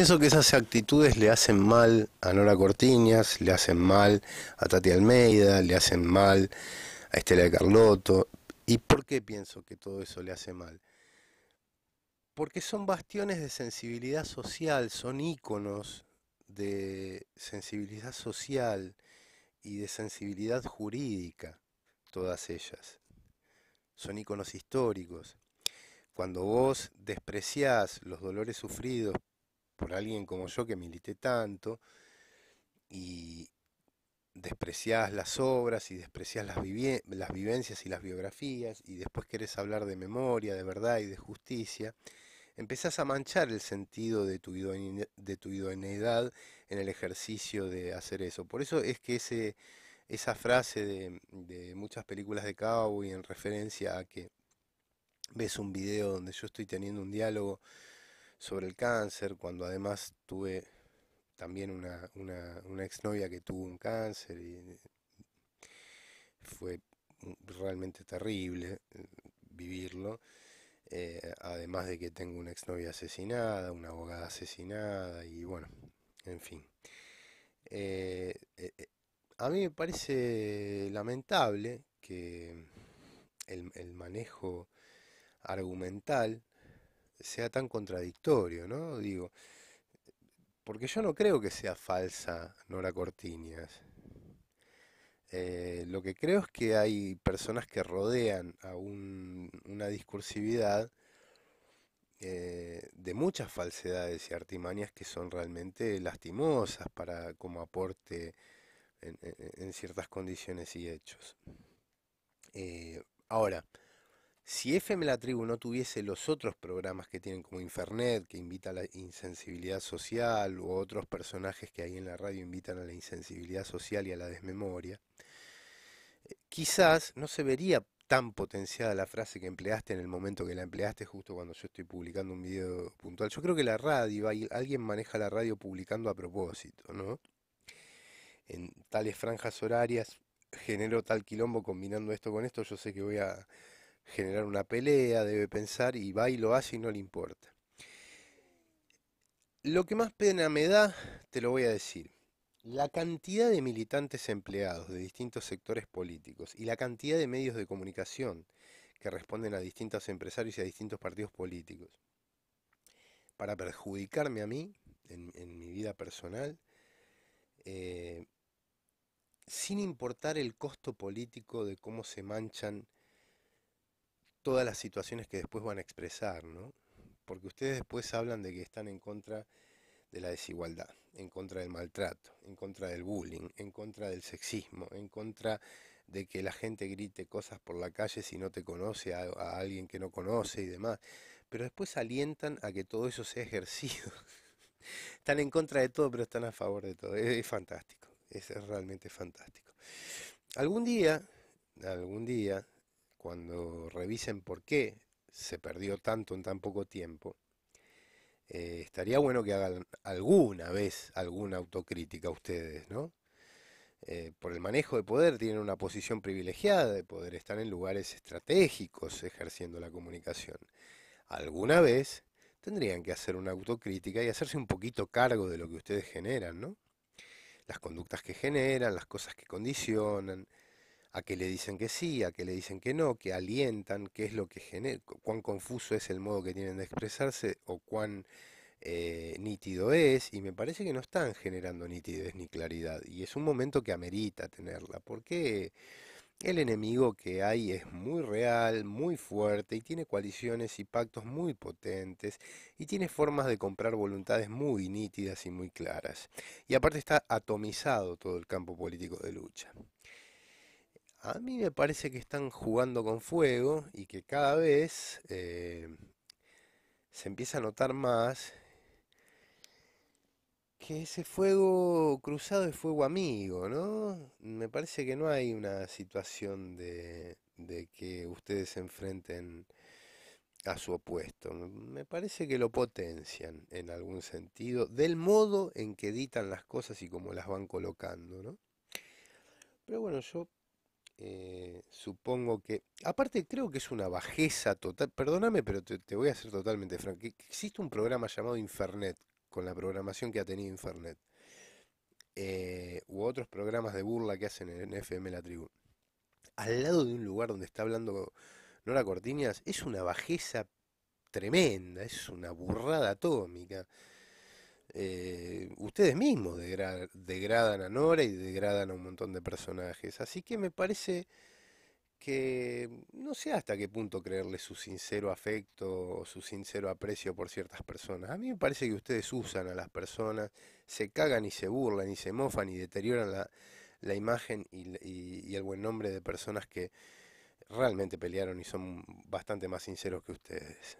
Pienso que esas actitudes le hacen mal a Nora Cortiñas, le hacen mal a Tati Almeida, le hacen mal a Estela de Carlotto. ¿Y por qué pienso que todo eso le hace mal? Porque son bastiones de sensibilidad social, son íconos de sensibilidad social y de sensibilidad jurídica, todas ellas. Son íconos históricos. Cuando vos despreciás los dolores sufridos por alguien como yo que milité tanto y despreciás las obras y despreciás las, vivencias y las biografías y después querés hablar de memoria, de verdad y de justicia, empezás a manchar el sentido de tu, idoneidad en el ejercicio de hacer eso. Por eso es que ese, esa frase de, de muchas películas de cowboy en referencia a que ves un video donde yo estoy teniendo un diálogo sobre el cáncer, cuando además tuve también una, una, una exnovia que tuvo un cáncer y fue realmente terrible eh, vivirlo. Eh, además de que tengo una exnovia asesinada, una abogada asesinada y bueno, en fin. Eh, a mí me parece lamentable que el, el manejo argumental sea tan contradictorio, ¿no? Digo, porque yo no creo que sea falsa Nora Cortiñas. Eh, lo que creo es que hay personas que rodean a un, una discursividad eh, de muchas falsedades y artimañas que son realmente lastimosas para como aporte en, ciertas condiciones y hechos. Eh, ahora, si FM La Tribu no tuviese los otros programas que tienen como Infernet, que invita a la insensibilidad social, u otros personajes que hay en la radio invitan a la insensibilidad social y a la desmemoria, eh, quizás no se vería tan potenciada la frase que empleaste en el momento que la empleaste, justo cuando yo estoy publicando un video puntual. Yo creo que la radio, alguien maneja la radio publicando a propósito, ¿no? En tales franjas horarias genero tal quilombo combinando esto con esto, yo sé que voy a generar una pelea, debe pensar y va y lo hace y no le importa. Lo que más pena me da, te lo voy a decir, la cantidad de militantes empleados de distintos sectores políticos y la cantidad de medios de comunicación que responden a distintos empresarios y a distintos partidos políticos para perjudicarme a mí en, mi vida personal, eh, sin importar el costo político de cómo se manchan todas las situaciones que después van a expresar, ¿no? Porque ustedes después hablan de que están en contra de la desigualdad, en contra del maltrato, en contra del bullying, en contra del sexismo, en contra de que la gente grite cosas por la calle si no te conoce a, alguien que no conoce y demás. Pero después alientan a que todo eso sea ejercido. están en contra de todo, pero están a favor de todo. Es, fantástico, es realmente fantástico. Algún día, algún día, cuando revisen por qué se perdió tanto en tan poco tiempo, eh, estaría bueno que hagan alguna vez alguna autocrítica ustedes, ¿no? Eh, por el manejo de poder tienen una posición privilegiada de poder estar en lugares estratégicos ejerciendo la comunicación. Alguna vez tendrían que hacer una autocrítica y hacerse un poquito cargo de lo que ustedes generan, ¿no? Las conductas que generan, las cosas que condicionan, a que le dicen que sí, a que le dicen que no, que alientan, qué es lo que genera, cuán confuso es el modo que tienen de expresarse o cuán eh, nítido es, y me parece que no están generando nitidez ni claridad, y es un momento que amerita tenerla, porque el enemigo que hay es muy real, muy fuerte, y tiene coaliciones y pactos muy potentes, y tiene formas de comprar voluntades muy nítidas y muy claras, y aparte está atomizado todo el campo político de lucha a mí me parece que están jugando con fuego y que cada vez eh, se empieza a notar más que ese fuego cruzado es fuego amigo, ¿no? Me parece que no hay una situación de, que ustedes se enfrenten a su opuesto. Me parece que lo potencian en algún sentido, del modo en que editan las cosas y cómo las van colocando, ¿no? Pero bueno, yo eh, supongo que, aparte creo que es una bajeza total, perdóname, pero te, voy a ser totalmente franco, existe un programa llamado Infernet, con la programación que ha tenido Infernet, eh, u otros programas de burla que hacen en FM La Tribu. Al lado de un lugar donde está hablando Nora Cortiñas, es una bajeza tremenda, es una burrada atómica. Eh, ustedes mismos degradan a Nora y degradan a un montón de personajes. Así que me parece que no sé hasta qué punto creerle su sincero afecto o su sincero aprecio por ciertas personas. A mí me parece que ustedes usan a las personas, se cagan y se burlan y se mofan y deterioran la, imagen y el buen nombre de personas que realmente pelearon y son bastante más sinceros que ustedes.